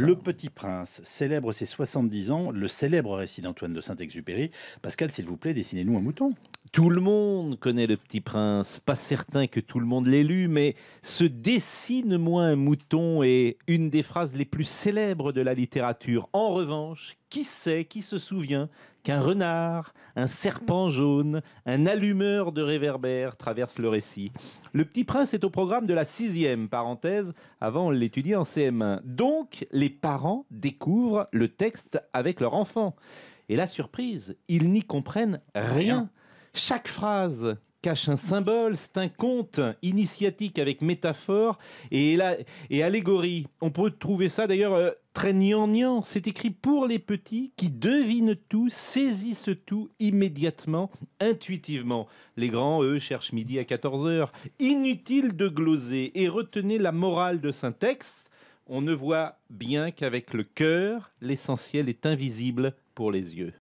Le Petit Prince célèbre ses 70 ans, le célèbre récit d'Antoine de Saint-Exupéry. Pascal, s'il vous plaît, dessinez-nous un mouton tout le monde connaît le petit prince, pas certain que tout le monde l'ait lu, mais se dessine moi un mouton est une des phrases les plus célèbres de la littérature. En revanche, qui sait, qui se souvient qu'un renard, un serpent jaune, un allumeur de réverbère traverse le récit. Le Petit Prince est au programme de la sixième parenthèse, avant on l'étudie en CM1. Donc, les parents découvrent le texte avec leur enfant. Et la surprise, ils n'y comprennent rien. Chaque phrase cache un symbole, c'est un conte initiatique avec métaphore et, allégorie. On peut trouver ça d'ailleurs euh, très gnangnan. C'est écrit pour les petits qui devinent tout, saisissent tout immédiatement, intuitivement. Les grands, eux, cherchent midi à 14h. Inutile de gloser et retenez la morale de saint texte. On ne voit bien qu'avec le cœur, l'essentiel est invisible pour les yeux.